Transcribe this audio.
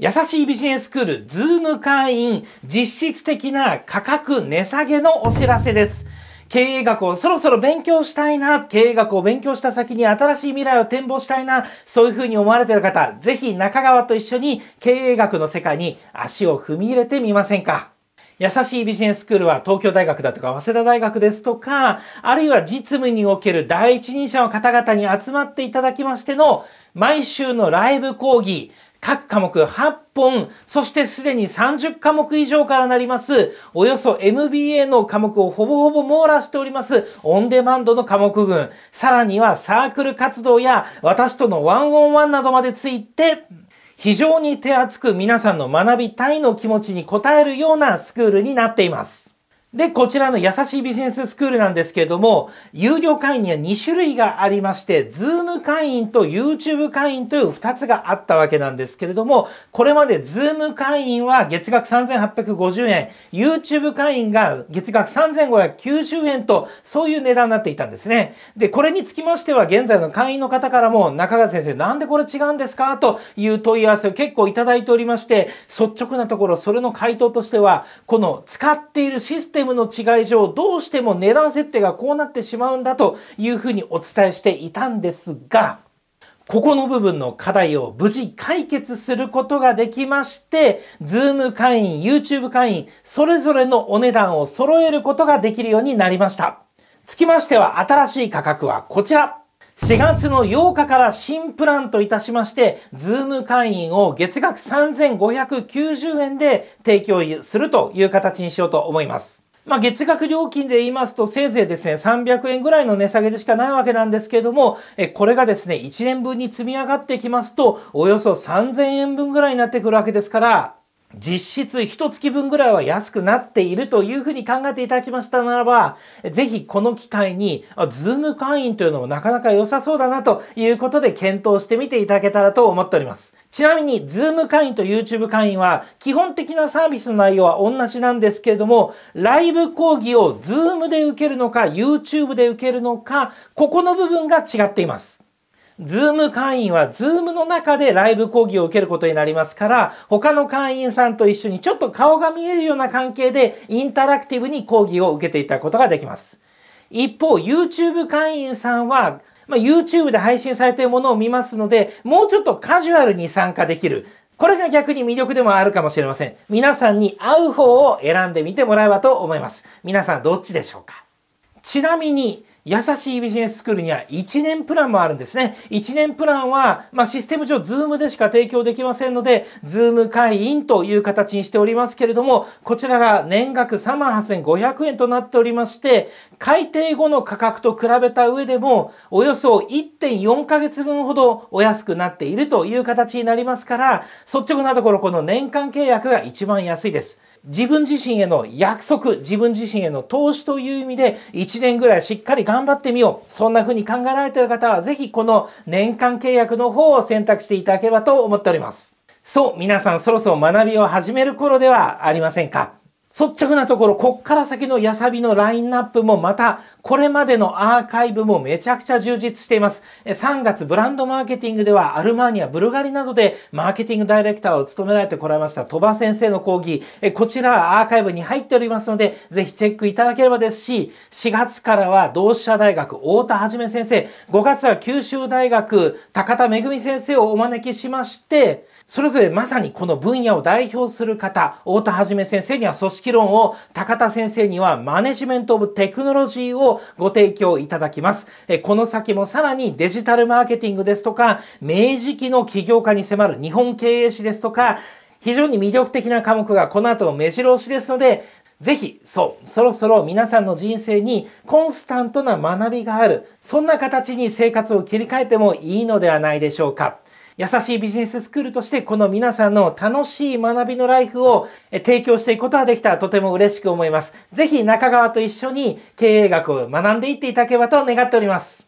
優しいビジネススクール、ズーム会員、実質的な価格値下げのお知らせです。経営学をそろそろ勉強したいな、経営学を勉強した先に新しい未来を展望したいな、そういうふうに思われている方、ぜひ中川と一緒に経営学の世界に足を踏み入れてみませんか優しいビジネススクールは東京大学だとか早稲田大学ですとか、あるいは実務における第一人者の方々に集まっていただきましての毎週のライブ講義、各科目8本、そしてすでに30科目以上からなります、およそ MBA の科目をほぼほぼ網羅しております、オンデマンドの科目群、さらにはサークル活動や私とのワンオンワンなどまでついて、非常に手厚く皆さんの学びたいの気持ちに応えるようなスクールになっています。で、こちらの優しいビジネススクールなんですけれども、有料会員には2種類がありまして、ズーム会員と YouTube 会員という2つがあったわけなんですけれども、これまでズーム会員は月額3850円、YouTube 会員が月額3590円と、そういう値段になっていたんですね。で、これにつきましては、現在の会員の方からも、中川先生、なんでこれ違うんですかという問い合わせを結構いただいておりまして、率直なところ、それの回答としては、この使っているシステムムの違い上、どうしても値段設定がこうなってしまうんだというふうにお伝えしていたんですが、ここの部分の課題を無事解決することができまして、Zoom 会員、YouTube 会員、それぞれのお値段を揃えることができるようになりました。つきましては、新しい価格はこちら。4月の8日から新プランといたしまして、Zoom 会員を月額3590円で提供するという形にしようと思います。まあ、月額料金で言いますと、せいぜいですね、300円ぐらいの値下げでしかないわけなんですけれども、えこれがですね、1年分に積み上がってきますと、およそ3000円分ぐらいになってくるわけですから、実質1月分ぐらいは安くなっているというふうに考えていただきましたならば、ぜひこの機会に、ズーム会員というのもなかなか良さそうだなということで検討してみていただけたらと思っております。ちなみに、ズーム会員と YouTube 会員は、基本的なサービスの内容は同じなんですけれども、ライブ講義をズームで受けるのか、YouTube で受けるのか、ここの部分が違っています。ズーム会員はズームの中でライブ講義を受けることになりますから、他の会員さんと一緒にちょっと顔が見えるような関係でインタラクティブに講義を受けていただくことができます。一方、YouTube 会員さんは、まあ、YouTube で配信されているものを見ますので、もうちょっとカジュアルに参加できる。これが逆に魅力でもあるかもしれません。皆さんに合う方を選んでみてもらえばと思います。皆さんどっちでしょうかちなみに、優しいビジネススクールには1年プランもあるんですね。1年プランは、まあ、システム上ズームでしか提供できませんので、Zoom 会員という形にしておりますけれども、こちらが年額38,500円となっておりまして、改定後の価格と比べた上でも、およそ1.4ヶ月分ほどお安くなっているという形になりますから、率直なところこの年間契約が一番安いです。自分自身への約束、自分自身への投資という意味で、1年ぐらいしっかり頑張ってみよう。そんな風に考えられている方は、ぜひこの年間契約の方を選択していただければと思っております。そう、皆さんそろそろ学びを始める頃ではありませんか率直なところ、こっから先のやさびのラインナップもまた、これまでのアーカイブもめちゃくちゃ充実しています。3月ブランドマーケティングでは、アルマーニやブルガリなどでマーケティングダイレクターを務められてこられました、鳥羽先生の講義、こちらアーカイブに入っておりますので、ぜひチェックいただければですし、4月からは同志社大学太田はじめ先生、5月は九州大学高田めぐみ先生をお招きしまして、それぞれまさにこの分野を代表する方、太田はじめ先生には式論を高田先生にはマネジメントオブテクノロジーをご提供いただきます。えこの先もさらにデジタルマーケティングですとか、明治期の起業家に迫る日本経営史ですとか、非常に魅力的な科目がこの後目白押しですので、ぜひ、そう、そろそろ皆さんの人生にコンスタントな学びがある、そんな形に生活を切り替えてもいいのではないでしょうか。優しいビジネススクールとしてこの皆さんの楽しい学びのライフを提供していくことができたらとても嬉しく思います。ぜひ中川と一緒に経営学を学んでいっていただければと願っております。